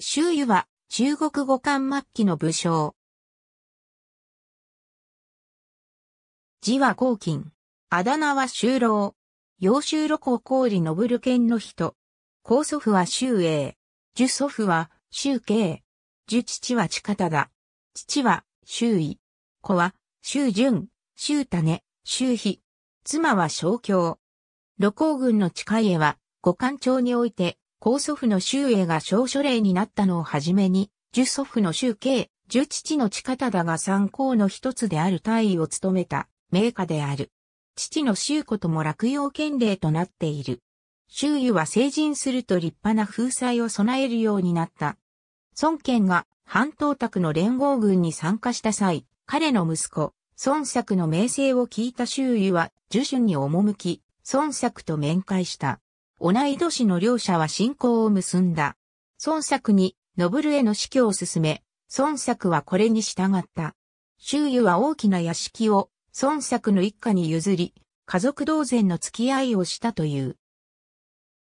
周囲は中国語漢末期の武将。字は黄金。あだ名は周郎。幼修路高のぶる県の人。高祖父は周英。樹祖父は周慶。樹父は近田だ。父は周囲。子は周淳、周種、周比。妻は小京。路高軍の近家は五官町において高祖父の周英が少書令になったのをはじめに、樹祖父の周慶、樹父の近忠が参考の一つである大尉を務めた名家である。父の周子とも落葉県令となっている。周囲は成人すると立派な風采を備えるようになった。孫権が半島卓の連合軍に参加した際、彼の息子、孫作の名声を聞いた周囲は、樹春に赴き、孫作と面会した。同い年の両者は信仰を結んだ。孫作に、ノブルへの死去を進め、孫作はこれに従った。周囲は大きな屋敷を孫作の一家に譲り、家族同然の付き合いをしたという。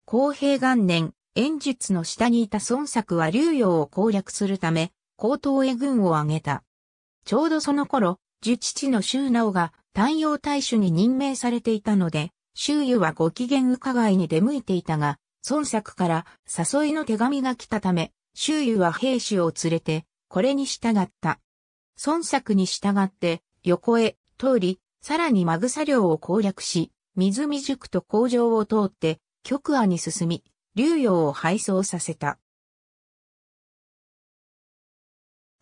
公平元年、演術の下にいた孫作は竜陽を攻略するため、江東へ軍を挙げた。ちょうどその頃、樹父の周直が太陽大主に任命されていたので、周囲はご機嫌伺いに出向いていたが、孫作から誘いの手紙が来たため、周囲は兵士を連れて、これに従った。孫作に従って、横へ通り、さらにマグサ領を攻略し、水見熟と工場を通って、極亜に進み、流用を配送させた。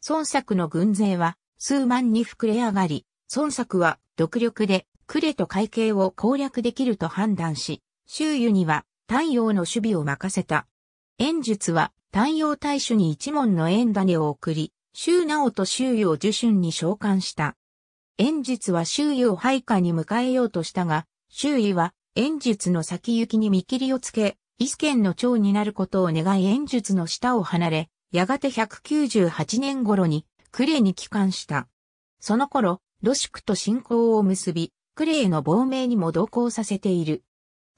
孫作の軍勢は数万に膨れ上がり、孫作は独力でクレと会計を攻略できると判断し、周囲には太陽の守備を任せた。演術は太陽大主に一門の縁種を送り、周直と周囲を受春に召喚した。演術は周囲を配下に迎えようとしたが、周囲は演術の先行きに見切りをつけ、伊ス県の長になることを願い演術の下を離れ、やがて198年頃にクレに帰還した。その頃、ロシクと信仰を結び、クレイの亡命にも同行させている。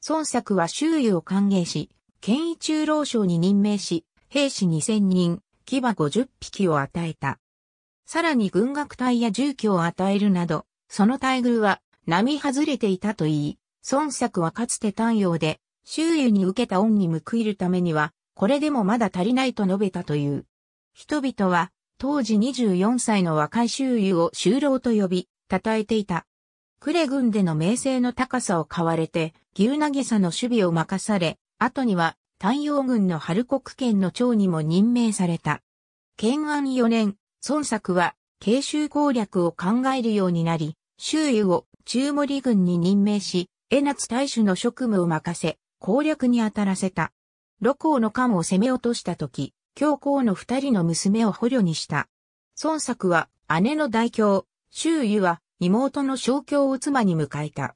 孫作は周囲を歓迎し、権威中老省に任命し、兵士2000人、牙50匹を与えた。さらに軍学隊や住居を与えるなど、その待遇は、並外れていたと言い、孫作はかつて丹陽で、周囲に受けた恩に報いるためには、これでもまだ足りないと述べたという。人々は、当時24歳の若い周囲を就労と呼び、称えていた。クレ軍での名声の高さを買われて、牛投げさの守備を任され、後には、丹陽軍の春国県の長にも任命された。建安4年、孫作は、慶州攻略を考えるようになり、周囲を中森軍に任命し、江夏大衆の職務を任せ、攻略に当たらせた。露光の艦を攻め落とした時、教皇の二人の娘を捕虜にした。孫作は姉の代表、周囲は妹の正教を妻に迎えた。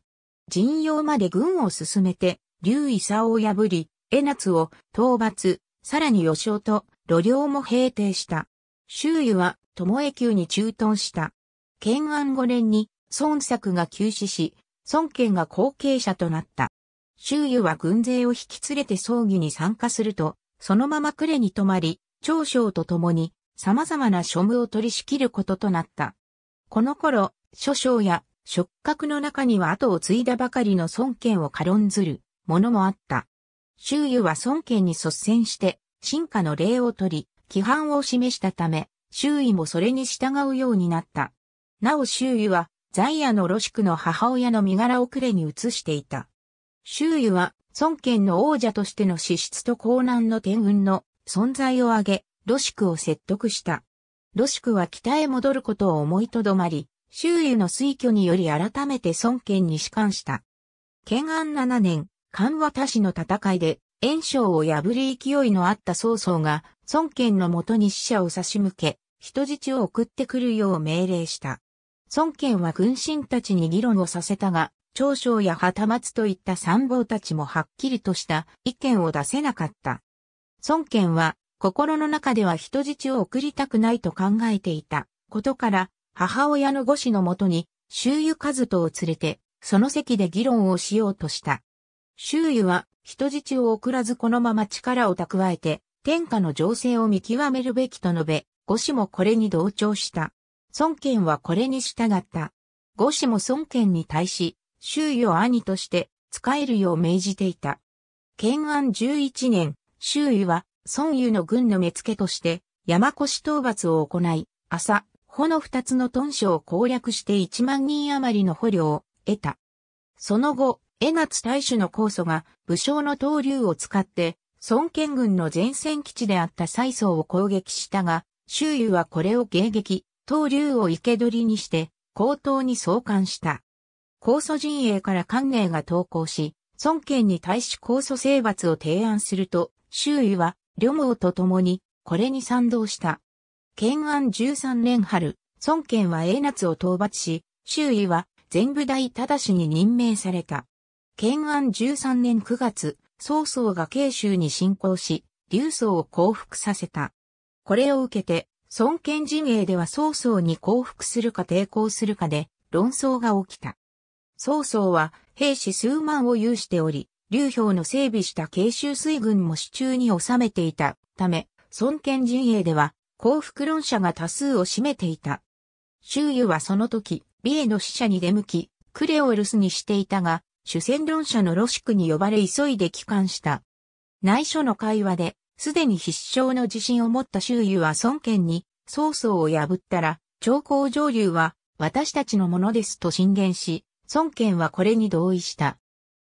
陣容まで軍を進めて、劉勲を破り、江夏を討伐、さらに吉尾と路領も平定した。周囲は友江宮に駐屯した。建安5年に孫作が急死し、孫権が後継者となった。周囲は軍勢を引き連れて葬儀に参加すると、そのまま呉に泊まり、長将と共に様々な庶務を取り仕切ることとなった。この頃、諸将や触覚の中には後を継いだばかりの孫権を軽んずるものもあった。周囲は孫権に率先して進化の礼を取り、規範を示したため、周囲もそれに従うようになった。なお周囲は、在野のロシクの母親の身柄をくれに移していた。周囲は、孫権の王者としての資質と高難の天運の存在を挙げ、ロシクを説得した。ロシクは北へ戻ることを思いとどまり、周囲の推挙により改めて孫権に仕官した。建安7年、関和田氏の戦いで、炎章を破り勢いのあった曹操が、孫権のもとに死者を差し向け、人質を送ってくるよう命令した。孫権は軍神たちに議論をさせたが、長将や旗松といった参謀たちもはっきりとした意見を出せなかった。孫権は、心の中では人質を送りたくないと考えていたことから、母親の御子のもとに、周遊和人を連れて、その席で議論をしようとした。周遊は、人質を送らずこのまま力を蓄えて、天下の情勢を見極めるべきと述べ、御子もこれに同調した。孫権はこれに従った。御子も孫権に対し、周囲を兄として使えるよう命じていた。建安11年、周囲は孫遊の軍の目付として山越討伐を行い、朝、ほの二つのトンを攻略して1万人余りの捕虜を得た。その後、江夏大使の酵素が武将の東流を使って、孫権軍の前線基地であった西層を攻撃したが、周囲はこれを迎撃、東流を生け捕りにして、高等に送還した。控訴陣営から関寧が投降し、孫権に対し控訴征伐を提案すると、周囲は、両毛と共に、これに賛同した。建安13年春、孫権は永夏を討伐し、周囲は全部大しに任命された。建安13年9月、曹操が慶州に侵攻し、劉曹を降伏させた。これを受けて、孫権陣営では曹操に降伏するか抵抗するかで論争が起きた。曹操は兵士数万を有しており、劉表の整備した慶州水軍も手中に収めていたため、孫権陣営では幸福論者が多数を占めていた。周遊はその時、美への使者に出向き、クレオルスにしていたが、主戦論者のロシクに呼ばれ急いで帰還した。内緒の会話で、すでに必勝の自信を持った周遊は孫権に、曹操を破ったら、長江上流は、私たちのものですと進言し、孫権はこれに同意した。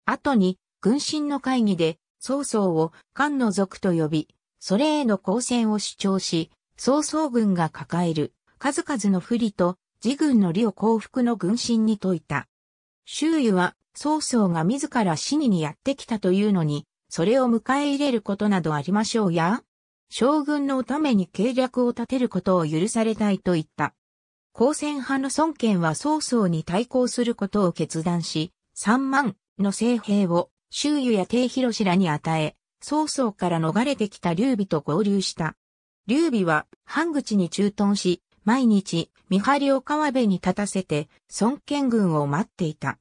後に、軍神の会議で、曹操を、漢の族と呼び、それへの交戦を主張し、曹操軍が抱える数々の不利と自軍の利を降伏の軍心に説いた。周囲は曹操が自ら死ににやってきたというのに、それを迎え入れることなどありましょうや、将軍のために計略を立てることを許されたいと言った。高専派の孫権は曹操に対抗することを決断し、三万の征兵を周囲や帝広らに与え、曹操から逃れてきた劉備と合流した。劉備は、半口に駐屯し、毎日、見張りを川辺に立たせて、孫権軍を待っていた。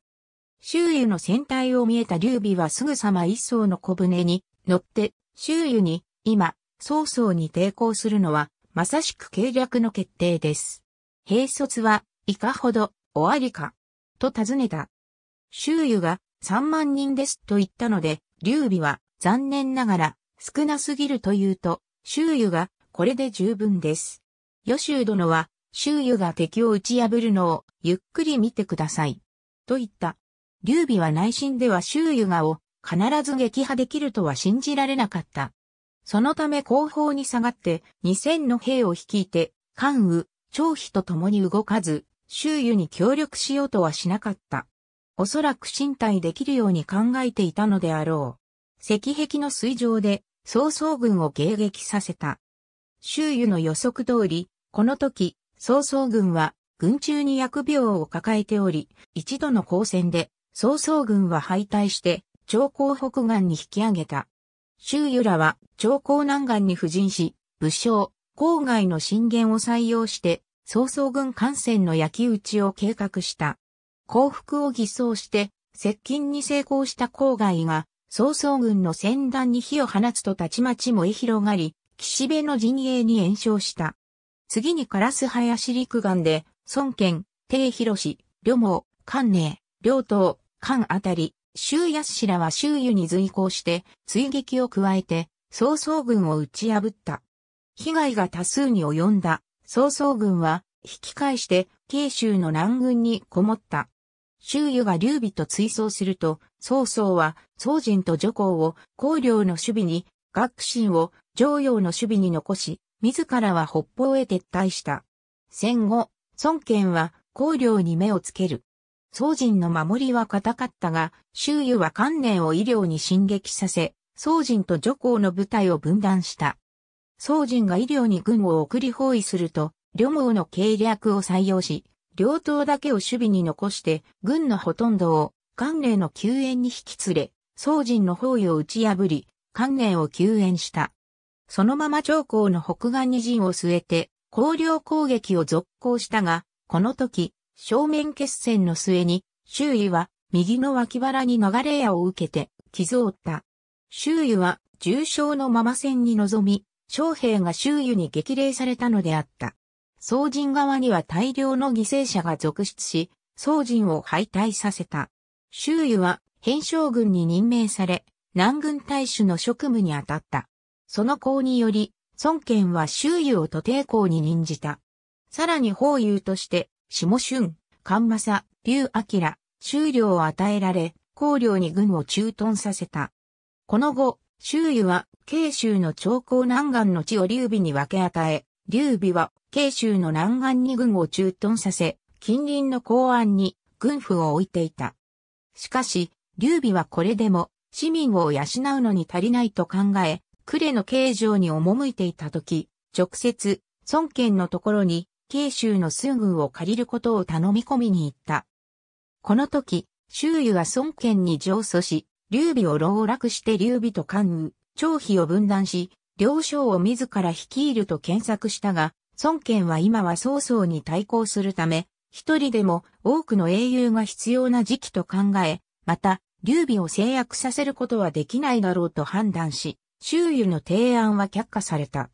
周囲の船体を見えた劉備はすぐさま一艘の小舟に乗って、周囲に、今、曹操に抵抗するのは、まさしく計略の決定です。兵卒はいかほど、終わりか、と尋ねた。周囲が、3万人ですと言ったので、劉備は、残念ながら、少なすぎると言うと、周囲が、これで十分です。予州殿は、周囲が敵を打ち破るのを、ゆっくり見てください。と言った。劉備は内心では周囲がを、必ず撃破できるとは信じられなかった。そのため後方に下がって、2000の兵を率いて、関羽、張飛と共に動かず、周囲に協力しようとはしなかった。おそらく身体できるように考えていたのであろう。石壁の水上で、曹操軍を迎撃させた。周囲の予測通り、この時、曹操軍は軍中に薬病を抱えており、一度の交戦で曹操軍は敗退して長江北岸に引き上げた。周囲らは長江南岸に布陣し、武将、郊外の震源を採用して、曹操軍艦船の焼き討ちを計画した。降伏を偽装して、接近に成功した郊外が、曹操軍の戦団に火を放つとたちまち燃え広がり、岸辺の陣営に延焼した。次に烏林陸岸で、孫権、帝広、呂毛、関寧、両党、関あたり、周安氏らは周囲に随行して、追撃を加えて、曹操軍を打ち破った。被害が多数に及んだ、曹操軍は、引き返して、慶州の南軍にこもった。周囲が劉備と追走すると、曹操は、曹仁と徐行を、高陵の守備に、学心を、常用の守備に残し、自らは北方へ撤退した。戦後、孫権は公領に目をつける。宋人の守りは固かったが、周囲は観念を医療に進撃させ、宋人と徐行の部隊を分断した。宋人が医療に軍を送り包囲すると、両網の計略を採用し、両党だけを守備に残して、軍のほとんどを、関連の救援に引き連れ、宋人の包囲を打ち破り、関連を救援した。そのまま長江の北岸に陣を据えて、広陵攻撃を続行したが、この時、正面決戦の末に、周囲は右の脇腹に流れ矢を受けて、傷を負った。周囲は重傷のまま戦に臨み、将兵が周囲に激励されたのであった。総人側には大量の犠牲者が続出し、総人を敗退させた。周囲は、編将軍に任命され、南軍大使の職務に当たった。その功により、孫権は周遊を徒弟公に任じた。さらに法遊として、下春、寒政、竜明、周領を与えられ、公領に軍を駐屯させた。この後、周遊は、慶州の長江南岸の地を劉備に分け与え、劉備は、慶州の南岸に軍を駐屯させ、近隣の公安に軍府を置いていた。しかし、劉備はこれでも、市民を養うのに足りないと考え、呉の形状に赴いていた時、直接、孫権のところに、慶州の数軍を借りることを頼み込みに行った。この時、周囲は孫権に上訴し、劉備を籠絡して劉備と関羽、張飛を分断し、両将を自ら率いると検索したが、孫権は今は曹操に対抗するため、一人でも多くの英雄が必要な時期と考え、また、劉備を制約させることはできないだろうと判断し、周囲の提案は却下された。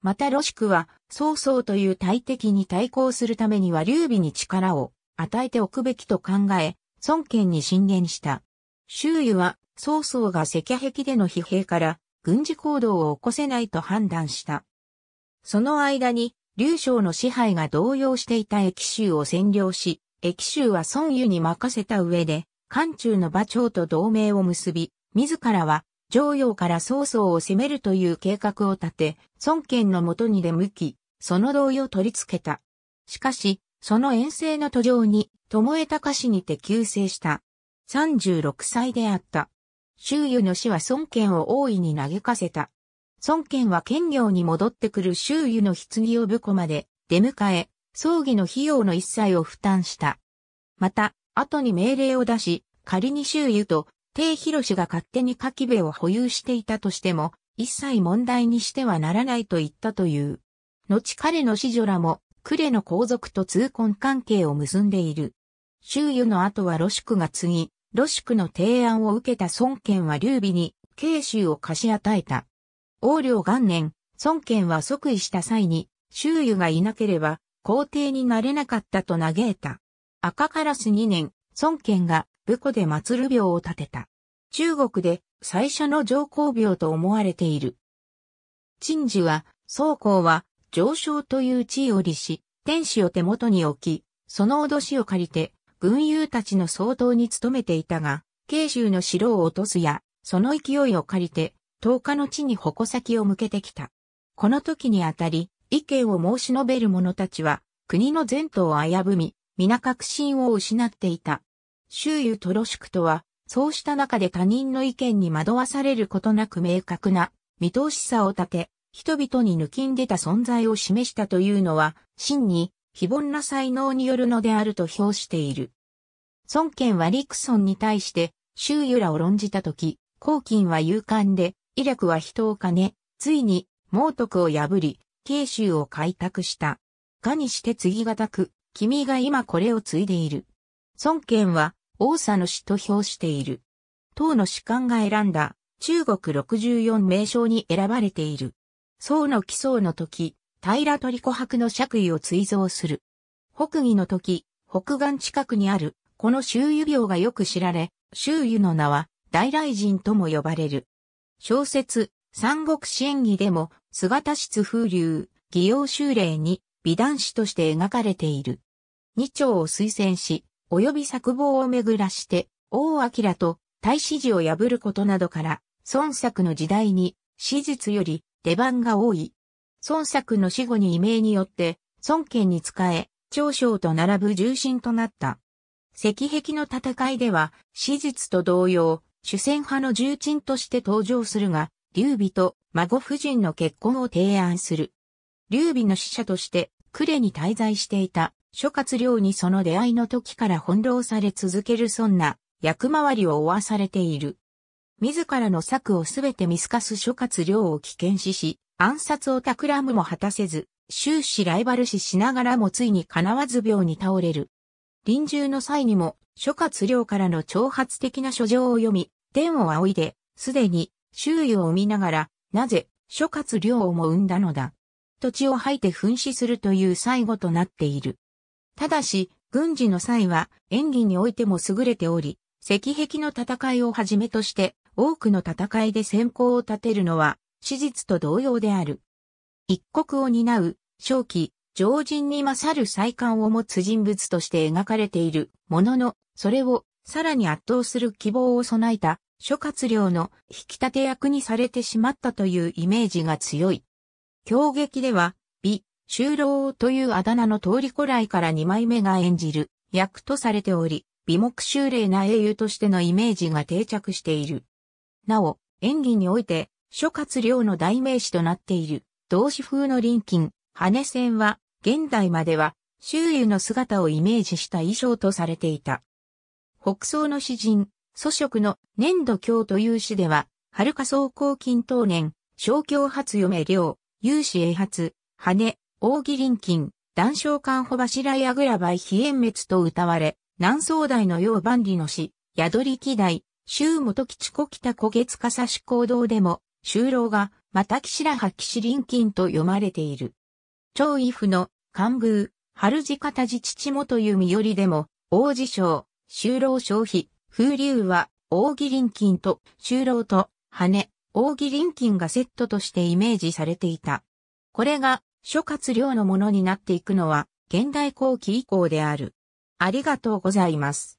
またロシクは、曹操という大敵に対抗するためには劉備に力を与えておくべきと考え、孫権に進言した。周囲は、曹操が赤壁での疲弊から軍事行動を起こせないと判断した。その間に、劉将の支配が動揺していた駅州を占領し、駅州は孫湯に任せた上で、漢中の馬長と同盟を結び、自らは常陽から曹操を攻めるという計画を立て、孫権のもとに出向き、その同意を取り付けた。しかし、その遠征の途上に、巴隆にて急世した。36歳であった。周遊の死は孫権を大いに嘆かせた。孫権は県領に戻ってくる周遊の棺を武庫まで出迎え、葬儀の費用の一切を負担した。また、後に命令を出し、仮に周遊と帝広が勝手に柿部を保有していたとしても、一切問題にしてはならないと言ったという。後彼の子女らも、呉の皇族と通婚関係を結んでいる。周囲の後は露宿が継ぎ、露宿の提案を受けた孫権は劉備に、慶州を貸し与えた。王領元年、孫権は即位した際に、周囲がいなければ、皇帝になれなかったと嘆いた。赤カラス2年、孫権が武庫で祭る廟を建てた。中国で最初の上皇廟と思われている。陳治は、宗公は、上昇という地位を利し、天使を手元に置き、その脅しを借りて、軍友たちの総統に努めていたが、慶州の城を落とすや、その勢いを借りて、10日の地に矛先を向けてきた。この時にあたり、意見を申し述べる者たちは、国の前途を危ぶみ、皆確信を失っていた。周囲トロシクとは、そうした中で他人の意見に惑わされることなく明確な見通しさを立て、人々に抜きんでた存在を示したというのは、真に非凡な才能によるのであると評している。孫権はリクソンに対して、周囲らを論じたとき、黄金は勇敢で、威力は人を兼ね、ついに、猛徳を破り、慶州を開拓した。かにして次がたく、君が今これを継いでいる。孫権は、王佐の死と評している。唐の士官が選んだ中国64名称に選ばれている。宋の奇想の時、平取琥珀の爵位を追贈する。北魏の時、北岸近くにある、この周遊病がよく知られ、周遊の名は、大雷神とも呼ばれる。小説、三国志演義でも、姿質風流、義容、修例に、美男子として描かれている。二丁を推薦し、及び作望をめぐらして、王明と大使事を破ることなどから、孫作の時代に、史実より出番が多い。孫作の死後に異名によって、孫権に仕え、長将と並ぶ重臣となった。石壁の戦いでは、史実と同様、主戦派の重鎮として登場するが、劉備と孫夫人の結婚を提案する。劉備の使者として、呉に滞在していた諸葛亮にその出会いの時から翻弄され続けるそんな役回りを負わされている。自らの策をすべて見透かす諸葛亮を危険視し、暗殺を企むも果たせず、終始ライバル視しながらもついに叶わず病に倒れる。臨終の際にも、諸葛亮からの挑発的な書状を読み、天を仰いで、すでに周囲を生みながら、なぜ諸葛亮をも生んだのだ。土地を吐いて噴死するという最後となっている。ただし、軍事の際は演技においても優れており、石壁の戦いをはじめとして多くの戦いで先行を立てるのは史実と同様である。一国を担う、正気、常人に勝る才感を持つ人物として描かれているものの、それをさらに圧倒する希望を備えた諸葛亮の引き立て役にされてしまったというイメージが強い。狂撃では修労というあだ名の通り古来から2枚目が演じる役とされており、美目修麗な英雄としてのイメージが定着している。なお、演技において、諸葛亮の代名詞となっている、動詞風の臨近、羽線は、現代までは、周囲の姿をイメージした衣装とされていた。北宋の詩人、祖職の粘土京という詩では、春夏草高近当年、小京発嫁量、有志英初、羽、大義林金、断章館穂柱やぐらばい非縁滅と歌われ、南宋代のよう万里の詩、宿り期代、周元吉古北古月か志し行動でも、修老が、また岸らは岸林金と読まれている。長威府の、官宮、春地方寺父もという身寄りでも、王子賞、修老消費、風流は、大義林金と、修老と、羽、大義林金がセットとしてイメージされていた。これが、諸葛亮のものになっていくのは現代後期以降である。ありがとうございます。